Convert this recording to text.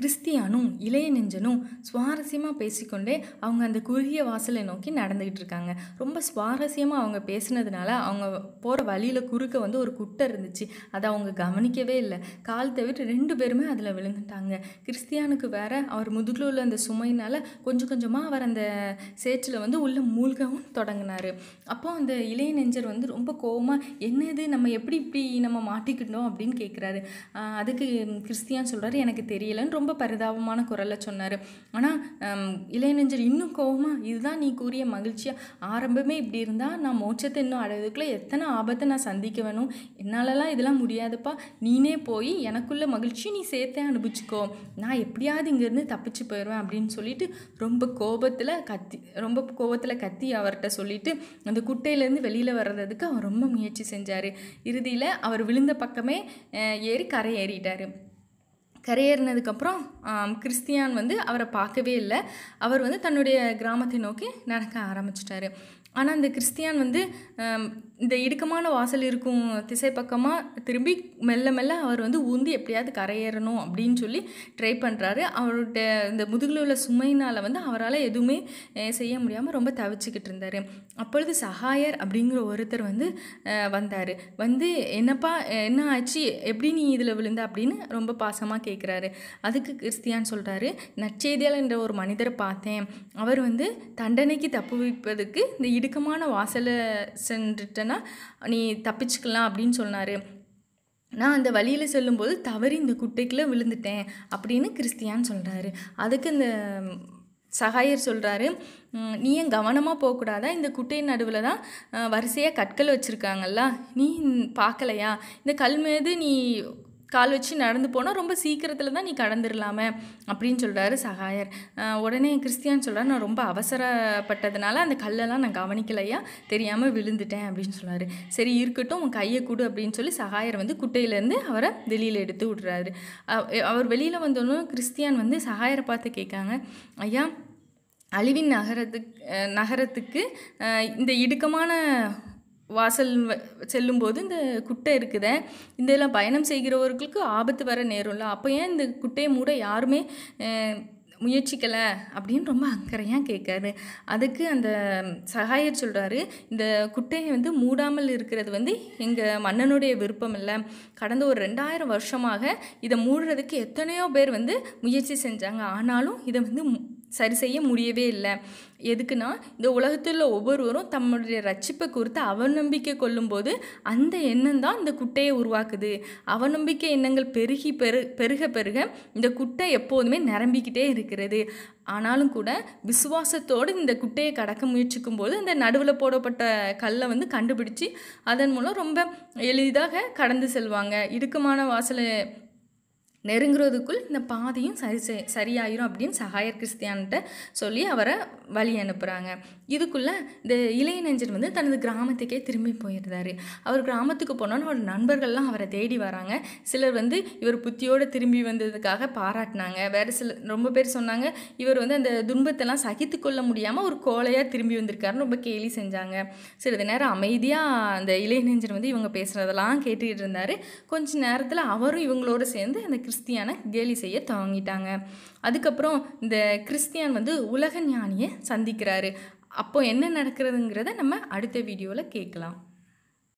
கிறிஸ்தியானும் இளைய நெஞ்சனும் சுவாரஸ்யமாக பேசிக்கொண்டே அவங்க அந்த குறுகிய வாசலை நோக்கி நடந்துக்கிட்டு இருக்காங்க ரொம்ப சுவாரஸ்யமாக அவங்க பேசினதுனால அவங்க போகிற வழியில் குறுக்க வந்து ஒரு குட்டை இருந்துச்சு அதை அவங்க கவனிக்கவே இல்லை கால் தவிர ரெண்டு பேருமே அதில் விழுந்துட்டாங்க கிறிஸ்தியானுக்கு வேற அவர் முதுகில் உள்ள அந்த சுமையினால் கொஞ்சம் கொஞ்சமாக அவர் அந்த சேற்றில் வந்து உள்ள மூழ்கவும் தொடங்கினார் அப்போ அந்த இளைய நெஞ்சர் வந்து ரொம்ப கோபமாக என்னது நம்ம எப்படி இப்படி நம்ம மாட்டிக்கிட்டோம் அப்படின்னு கேட்குறாரு அதுக்கு கிறிஸ்தியான் சொல்கிறார் எனக்கு தெரியலன்னு ரொம்ப ரொம்ப பரிதாபமான குரலில் சொன்னார் ஆனால் இளையநெஞ்சர் இன்னும் கோபமா இதுதான் நீ கூறிய மகிழ்ச்சியாக ஆரம்பமே இப்படி இருந்தால் நான் மோட்சத்தை இன்னும் அழகுக்குள்ளே எத்தனை ஆபத்தை நான் சந்திக்க வேணும் என்னாலலாம் இதெல்லாம் முடியாதுப்பா நீனே போய் எனக்குள்ள மகிழ்ச்சியும் நீ சேர்த்தே அனுபவிச்சுக்கோ நான் எப்படியாவது இங்கேருந்து தப்பிச்சு போயிடுவேன் அப்படின்னு சொல்லிட்டு ரொம்ப கோபத்தில் கத்தி ரொம்ப கோபத்தில் கத்தி அவர்கிட்ட சொல்லிட்டு அந்த குட்டையிலேருந்து வெளியில் வர்றதுக்கு அவர் ரொம்ப முயற்சி செஞ்சார் இறுதியில் அவர் விழுந்த பக்கமே ஏறி கரை ஏறிட்டார் கரையேறினதுக்கப்புறம் கிறிஸ்தியான் வந்து அவரை பார்க்கவே இல்லை அவர் வந்து தன்னுடைய கிராமத்தை நோக்கி நடக்க ஆரம்பிச்சிட்டார் ஆனால் அந்த கிறிஸ்தியான் வந்து இந்த இடுக்கமான வாசல் இருக்கும் திசை பக்கமாக திரும்பி மெல்ல மெல்ல அவர் வந்து ஊந்து எப்படியாவது கரையேறணும் அப்படின்னு சொல்லி ட்ரை பண்ணுறாரு அவருடைய இந்த முதுகில் உள்ள சுமையினால் வந்து அவரால் எதுவுமே செய்ய முடியாமல் ரொம்ப தவிச்சுக்கிட்டு இருந்தார் அப்பொழுது சகாயர் அப்படிங்கிற ஒருத்தர் வந்து வந்தார் வந்து என்னப்பா என்ன ஆச்சு எப்படி நீ இதில் விழுந்த அப்படின்னு ரொம்ப பாசமாக கேட்க கேட்குறாரு அதுக்கு கிறிஸ்தியான் சொல்கிறாரு நச்செய்தியால் என்ற ஒரு மனிதரை பார்த்தேன் அவர் வந்து தண்டனைக்கு தப்பு வைப்பதுக்கு இந்த இடுக்கமான வாசலை சென்றுட்டேன்னா நீ தப்பிச்சுக்கலாம் அப்படின்னு சொன்னார் நான் அந்த வழியில் செல்லும்போது தவறி இந்த குட்டைக்குள்ளே விழுந்துட்டேன் அப்படின்னு கிறிஸ்தியான் சொல்கிறாரு அதுக்கு இந்த சகாயர் சொல்கிறாரு நீ ஏன் கவனமாக போகக்கூடாதா இந்த குட்டையின் நடுவில் தான் வரிசையாக கற்கள் வச்சுருக்காங்கல்ல நீ பார்க்கலையா இந்த கல் மீது நீ கால் வச்சு நடந்து போனால் ரொம்ப சீக்கிரத்தில் தான் நீ கடந்துடலாமே அப்படின்னு சொல்கிறாரு சகாயர் உடனே கிறிஸ்தியான் சொல்கிறார் நான் ரொம்ப அவசரப்பட்டதுனால அந்த கல்லெல்லாம் நான் கவனிக்கலையா தெரியாமல் விழுந்துட்டேன் அப்படின்னு சொல்கிறாரு சரி இருக்கட்டும் உன் கையை கொடு அப்படின்னு சொல்லி சகாயர் வந்து குட்டையிலேருந்து அவரை வெளியில் எடுத்து விட்றாரு அவர் வெளியில் வந்தோடனே கிறிஸ்டியான் வந்து சகாயரை பார்த்து கேட்காங்க ஐயா அழிவின் நகரத்துக்கு நகரத்துக்கு இந்த இடுக்கமான வாசல் செல்லும்போது இந்த குட்டை இருக்குத இந்த இதெல்லாம் பயணம் செய்கிறவர்களுக்கு ஆபத்து வர நேரம்ல அப்போ ஏன் இந்த குட்டையை மூட யாருமே முயற்சிக்கலை அப்படின்னு ரொம்ப அக்கறையாக கேட்காரு அதுக்கு அந்த சகாயர் சொல்கிறாரு இந்த குட்டையை வந்து மூடாமல் இருக்கிறது வந்து எங்கள் மன்னனுடைய விருப்பம் இல்லை கடந்த ஒரு ரெண்டாயிரம் வருஷமாக இதை மூடுறதுக்கு எத்தனையோ பேர் வந்து முயற்சி செஞ்சாங்க ஆனாலும் இதை வந்து சரி செய்ய முடியவே இல்லை எதுக்குன்னா இந்த உலகத்தில் ஒவ்வொருவரும் தம்முடைய ரட்சிப்பை குறித்து அவநம்பிக்கை கொள்ளும்போது அந்த எண்ணம் தான் இந்த குட்டையை உருவாக்குது அவநம்பிக்கை எண்ணங்கள் பெருகி பெரு பெருக பெருக இந்த குட்டை எப்போதுமே நிரம்பிக்கிட்டே இருக்கிறது ஆனாலும் கூட விசுவாசத்தோடு இந்த குட்டையை கடக்க முயற்சிக்கும் போது இந்த நடுவில் போடப்பட்ட கல்லை வந்து கண்டுபிடிச்சு அதன் மூலம் ரொம்ப எளிதாக கடந்து செல்வாங்க இடுக்கமான வாசலை நெருங்குறதுக்குள் இந்த பாதையும் சரி சரியாயிரும் அப்படின்னு சகாயர் கிறிஸ்தியான்கிட்ட சொல்லி அவரை வழி அனுப்புகிறாங்க இதுக்குள்ளே இந்த இளையநெஞ்சன் வந்து தனது கிராமத்துக்கே திரும்பி போயிருந்தார் அவர் கிராமத்துக்கு போனோன்னு அவர் நண்பர்கள்லாம் அவரை தேடி வராங்க சிலர் வந்து இவர் புத்தியோடு திரும்பி வந்ததுக்காக பாராட்டினாங்க வேறு சில ரொம்ப பேர் சொன்னாங்க இவர் வந்து அந்த துன்பத்தெல்லாம் சகித்து கொள்ள முடியாமல் ஒரு கோலையாக திரும்பி வந்திருக்காருன்னு ரொம்ப கேலி செஞ்சாங்க சிறிது நேரம் அமைதியாக அந்த இளையநெஞ்சன் வந்து இவங்க பேசுகிறதெல்லாம் கேட்டுக்கிட்டு இருந்தார் கொஞ்ச நேரத்தில் அவரும் இவங்களோட சேர்ந்து அந்த கிறிஸ்தியானை கேலி செய்ய துவங்கிட்டாங்க அதுக்கப்புறம் இந்த கிறிஸ்தியான் வந்து உலக ஞானியை சந்திக்கிறாரு அப்போ என்ன நடக்கிறதுங்கிறத நம்ம அடுத்த வீடியோவில் கேட்கலாம்